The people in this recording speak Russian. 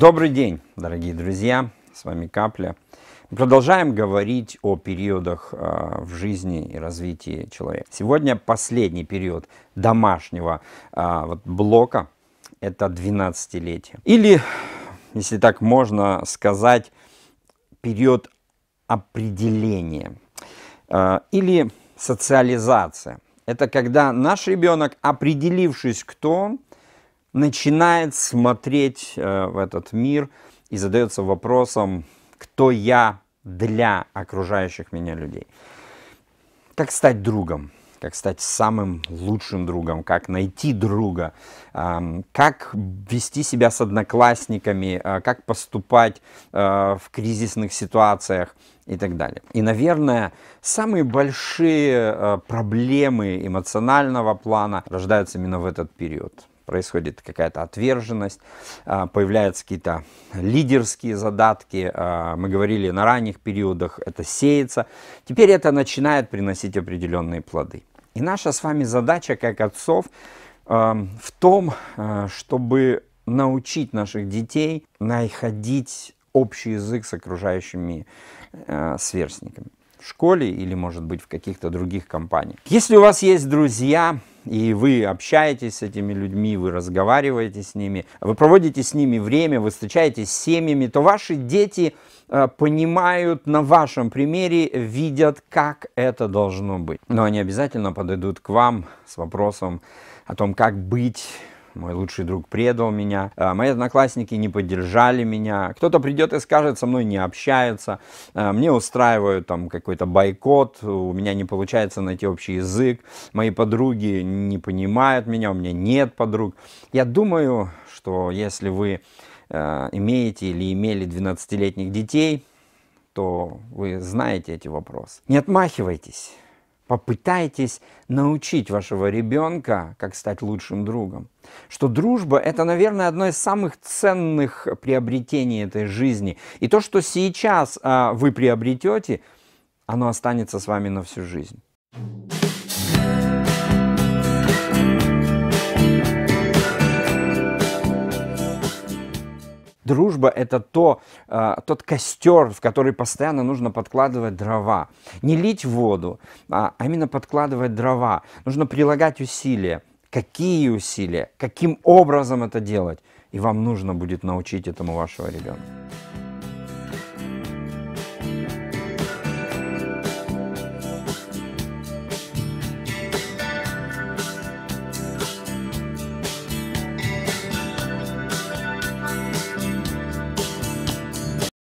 Добрый день, дорогие друзья, с вами Капля. Мы продолжаем говорить о периодах а, в жизни и развитии человека. Сегодня последний период домашнего а, вот, блока – это 12-летие. Или, если так можно сказать, период определения а, или социализация. Это когда наш ребенок, определившись, кто он, начинает смотреть э, в этот мир и задается вопросом, кто я для окружающих меня людей. Как стать другом, как стать самым лучшим другом, как найти друга, как вести себя с одноклассниками, э, как поступать э, в кризисных ситуациях и так далее. И, наверное, самые большие проблемы эмоционального плана рождаются именно в этот период происходит какая-то отверженность, а, появляются какие-то лидерские задатки. А, мы говорили на ранних периодах, это сеется. Теперь это начинает приносить определенные плоды. И наша с вами задача, как отцов, а, в том, чтобы научить наших детей находить общий язык с окружающими э, сверстниками в школе или, может быть, в каких-то других компаниях. Если у вас есть друзья, и вы общаетесь с этими людьми, вы разговариваете с ними, вы проводите с ними время, вы встречаетесь с семьями, то ваши дети э, понимают на вашем примере, видят, как это должно быть. Но они обязательно подойдут к вам с вопросом о том, как быть мой лучший друг предал меня, э, мои одноклассники не поддержали меня, кто-то придет и скажет, со мной не общается, э, мне устраивают там какой-то бойкот, у меня не получается найти общий язык, мои подруги не понимают меня, у меня нет подруг. Я думаю, что если вы э, имеете или имели 12-летних детей, то вы знаете эти вопросы. Не отмахивайтесь. Попытайтесь научить вашего ребенка, как стать лучшим другом. Что дружба – это, наверное, одно из самых ценных приобретений этой жизни. И то, что сейчас а, вы приобретете, оно останется с вами на всю жизнь. Дружба – это то, э, тот костер, в который постоянно нужно подкладывать дрова. Не лить воду, а, а именно подкладывать дрова. Нужно прилагать усилия. Какие усилия? Каким образом это делать? И вам нужно будет научить этому вашего ребенка.